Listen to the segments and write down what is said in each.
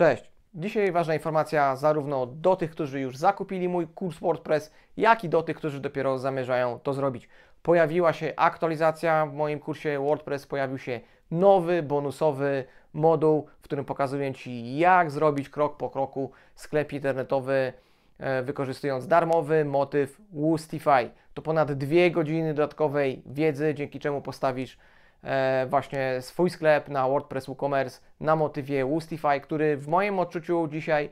Cześć! Dzisiaj ważna informacja zarówno do tych, którzy już zakupili mój kurs WordPress, jak i do tych, którzy dopiero zamierzają to zrobić. Pojawiła się aktualizacja w moim kursie WordPress, pojawił się nowy, bonusowy moduł, w którym pokazuję Ci, jak zrobić krok po kroku sklep internetowy e, wykorzystując darmowy motyw Woostify. To ponad dwie godziny dodatkowej wiedzy, dzięki czemu postawisz E, właśnie swój sklep na WordPress WooCommerce na motywie Woostify, który w moim odczuciu dzisiaj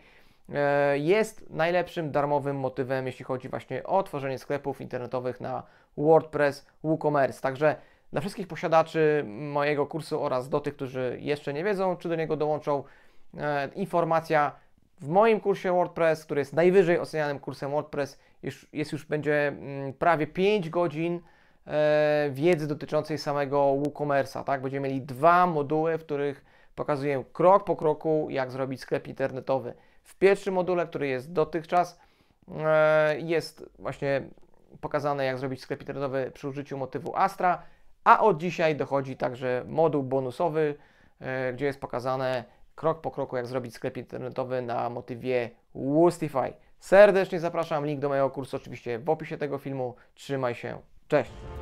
e, jest najlepszym darmowym motywem, jeśli chodzi właśnie o tworzenie sklepów internetowych na WordPress WooCommerce. Także dla wszystkich posiadaczy mojego kursu oraz do tych, którzy jeszcze nie wiedzą, czy do niego dołączą, e, informacja w moim kursie WordPress, który jest najwyżej ocenianym kursem WordPress, jest już będzie mm, prawie 5 godzin E, wiedzy dotyczącej samego WooCommerce'a, tak? Będziemy mieli dwa moduły, w których pokazuję krok po kroku, jak zrobić sklep internetowy. W pierwszym module, który jest dotychczas, e, jest właśnie pokazane, jak zrobić sklep internetowy przy użyciu motywu Astra, a od dzisiaj dochodzi także moduł bonusowy, e, gdzie jest pokazane krok po kroku, jak zrobić sklep internetowy na motywie Woostify. Serdecznie zapraszam, link do mojego kursu oczywiście w opisie tego filmu. Trzymaj się, cześć!